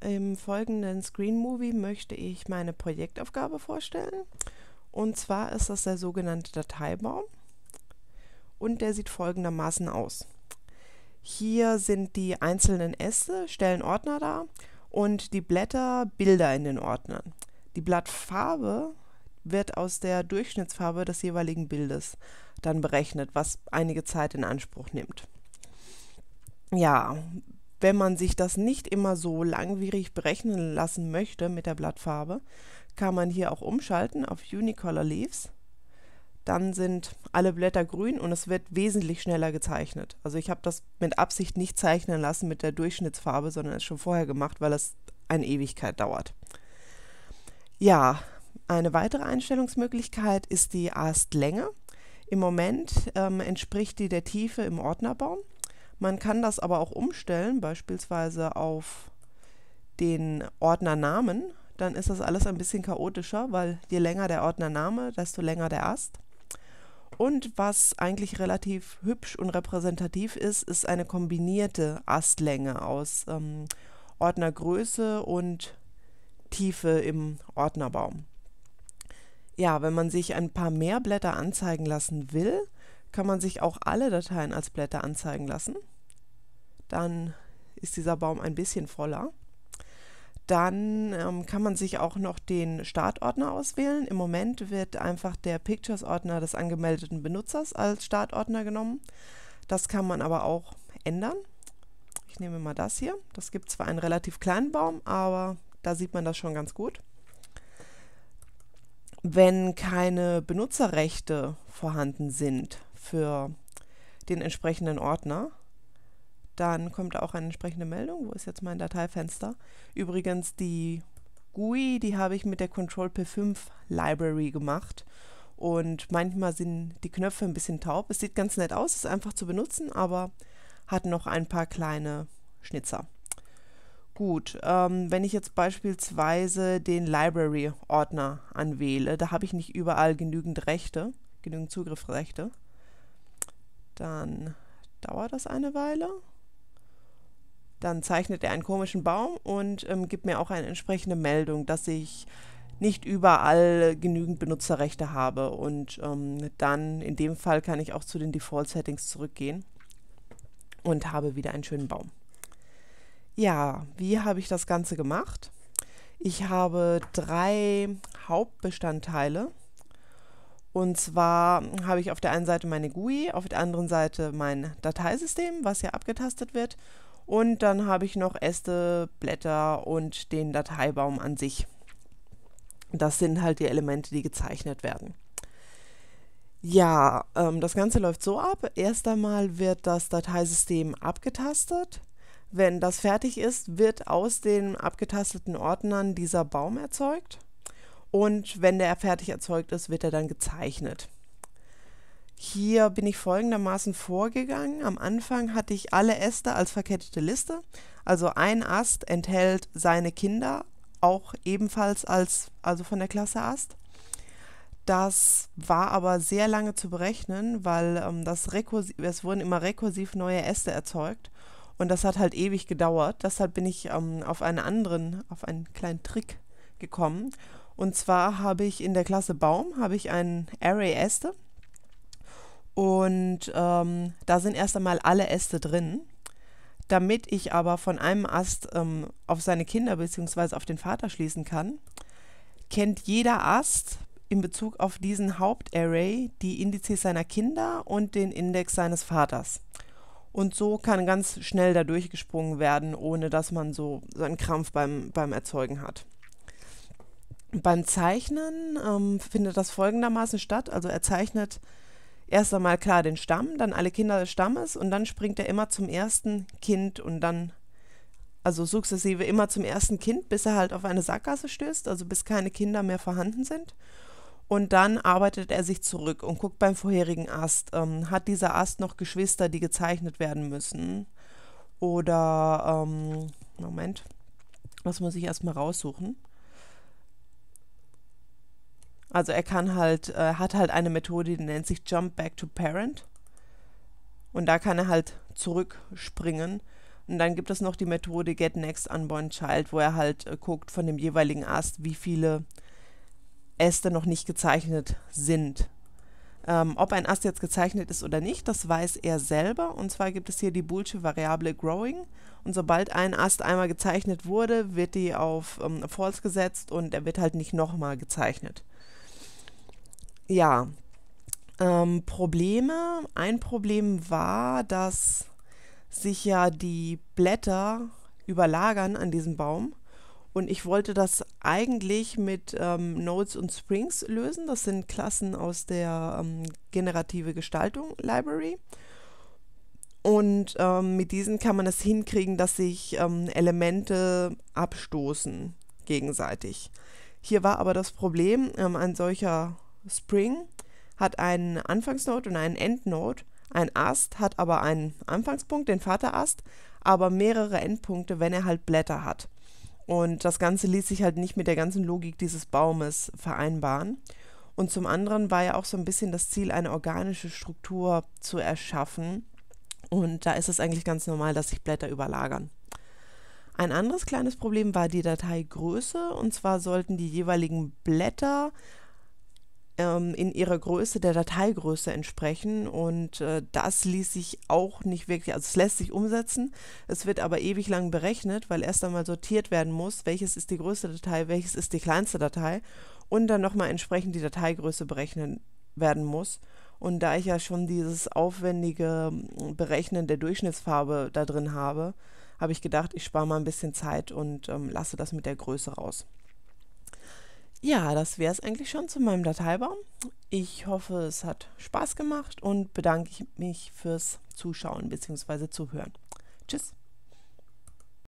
Im folgenden Screen Movie möchte ich meine Projektaufgabe vorstellen. Und zwar ist das der sogenannte Dateibaum. Und der sieht folgendermaßen aus. Hier sind die einzelnen Äste, stellen Ordner dar und die Blätter Bilder in den Ordnern. Die Blattfarbe wird aus der Durchschnittsfarbe des jeweiligen Bildes dann berechnet, was einige Zeit in Anspruch nimmt. Ja, wenn man sich das nicht immer so langwierig berechnen lassen möchte mit der Blattfarbe, kann man hier auch umschalten auf Unicolor Leaves. Dann sind alle Blätter grün und es wird wesentlich schneller gezeichnet. Also ich habe das mit Absicht nicht zeichnen lassen mit der Durchschnittsfarbe, sondern es schon vorher gemacht, weil es eine Ewigkeit dauert. Ja, eine weitere Einstellungsmöglichkeit ist die Astlänge. Im Moment ähm, entspricht die der Tiefe im Ordnerbaum. Man kann das aber auch umstellen, beispielsweise auf den Ordnernamen. Dann ist das alles ein bisschen chaotischer, weil je länger der Ordnername, desto länger der Ast. Und was eigentlich relativ hübsch und repräsentativ ist, ist eine kombinierte Astlänge aus ähm, Ordnergröße und Tiefe im Ordnerbaum. Ja, wenn man sich ein paar mehr Blätter anzeigen lassen will, kann man sich auch alle Dateien als Blätter anzeigen lassen. Dann ist dieser Baum ein bisschen voller. Dann ähm, kann man sich auch noch den Startordner auswählen. Im Moment wird einfach der Pictures-Ordner des angemeldeten Benutzers als Startordner genommen. Das kann man aber auch ändern. Ich nehme mal das hier. Das gibt zwar einen relativ kleinen Baum, aber da sieht man das schon ganz gut. Wenn keine Benutzerrechte vorhanden sind, für den entsprechenden Ordner. Dann kommt auch eine entsprechende Meldung. Wo ist jetzt mein Dateifenster? Übrigens, die GUI, die habe ich mit der Control P5 Library gemacht. Und manchmal sind die Knöpfe ein bisschen taub. Es sieht ganz nett aus, ist einfach zu benutzen, aber hat noch ein paar kleine Schnitzer. Gut, ähm, wenn ich jetzt beispielsweise den Library-Ordner anwähle, da habe ich nicht überall genügend Rechte, genügend Zugriffsrechte. Dann dauert das eine Weile. Dann zeichnet er einen komischen Baum und ähm, gibt mir auch eine entsprechende Meldung, dass ich nicht überall genügend Benutzerrechte habe. Und ähm, dann in dem Fall kann ich auch zu den Default Settings zurückgehen und habe wieder einen schönen Baum. Ja, wie habe ich das Ganze gemacht? Ich habe drei Hauptbestandteile und zwar habe ich auf der einen Seite meine GUI, auf der anderen Seite mein Dateisystem, was hier abgetastet wird. Und dann habe ich noch Äste, Blätter und den Dateibaum an sich. Das sind halt die Elemente, die gezeichnet werden. Ja, ähm, das Ganze läuft so ab. Erst einmal wird das Dateisystem abgetastet. Wenn das fertig ist, wird aus den abgetasteten Ordnern dieser Baum erzeugt. Und wenn der fertig erzeugt ist, wird er dann gezeichnet. Hier bin ich folgendermaßen vorgegangen. Am Anfang hatte ich alle Äste als verkettete Liste. Also ein Ast enthält seine Kinder, auch ebenfalls als, also von der Klasse Ast. Das war aber sehr lange zu berechnen, weil ähm, das es wurden immer rekursiv neue Äste erzeugt. Und das hat halt ewig gedauert. Deshalb bin ich ähm, auf einen anderen, auf einen kleinen Trick gekommen und zwar habe ich in der Klasse Baum habe ich ein Array Äste und ähm, da sind erst einmal alle Äste drin. Damit ich aber von einem Ast ähm, auf seine Kinder bzw. auf den Vater schließen kann, kennt jeder Ast in Bezug auf diesen Hauptarray die Indizes seiner Kinder und den Index seines Vaters. Und so kann ganz schnell da durchgesprungen werden, ohne dass man so einen Krampf beim, beim Erzeugen hat. Beim Zeichnen ähm, findet das folgendermaßen statt. Also er zeichnet erst einmal klar den Stamm, dann alle Kinder des Stammes und dann springt er immer zum ersten Kind und dann, also sukzessive immer zum ersten Kind, bis er halt auf eine Sackgasse stößt, also bis keine Kinder mehr vorhanden sind. Und dann arbeitet er sich zurück und guckt beim vorherigen Ast, ähm, hat dieser Ast noch Geschwister, die gezeichnet werden müssen? Oder, ähm, Moment, das muss ich erstmal raussuchen. Also er kann halt, äh, hat halt eine Methode, die nennt sich Jump Back to Parent. Und da kann er halt zurückspringen. Und dann gibt es noch die Methode Get Next Unborn Child, wo er halt äh, guckt von dem jeweiligen Ast, wie viele Äste noch nicht gezeichnet sind. Ähm, ob ein Ast jetzt gezeichnet ist oder nicht, das weiß er selber. Und zwar gibt es hier die boolsche Variable Growing. Und sobald ein Ast einmal gezeichnet wurde, wird die auf ähm, False gesetzt und er wird halt nicht nochmal gezeichnet ja, ähm, Probleme. Ein Problem war, dass sich ja die Blätter überlagern an diesem Baum. Und ich wollte das eigentlich mit ähm, Nodes und Springs lösen. Das sind Klassen aus der ähm, generative Gestaltung Library. Und ähm, mit diesen kann man es das hinkriegen, dass sich ähm, Elemente abstoßen gegenseitig. Hier war aber das Problem, ähm, ein solcher Spring hat einen Anfangsnote und einen Endnote. Ein Ast hat aber einen Anfangspunkt, den Vaterast, aber mehrere Endpunkte, wenn er halt Blätter hat. Und das Ganze ließ sich halt nicht mit der ganzen Logik dieses Baumes vereinbaren. Und zum anderen war ja auch so ein bisschen das Ziel, eine organische Struktur zu erschaffen. Und da ist es eigentlich ganz normal, dass sich Blätter überlagern. Ein anderes kleines Problem war die Dateigröße. Und zwar sollten die jeweiligen Blätter ähm, in ihrer Größe der Dateigröße entsprechen und äh, das ließ sich auch nicht wirklich, also es lässt sich umsetzen, es wird aber ewig lang berechnet, weil erst einmal sortiert werden muss, welches ist die größte Datei, welches ist die kleinste Datei und dann nochmal entsprechend die Dateigröße berechnen werden muss. Und da ich ja schon dieses aufwendige hm, Berechnen der Durchschnittsfarbe da drin habe, habe ich gedacht, ich spare mal ein bisschen Zeit und ähm, lasse das mit der Größe raus. Ja, das wäre es eigentlich schon zu meinem Dateibaum. Ich hoffe, es hat Spaß gemacht und bedanke mich fürs Zuschauen bzw. Zuhören. Tschüss.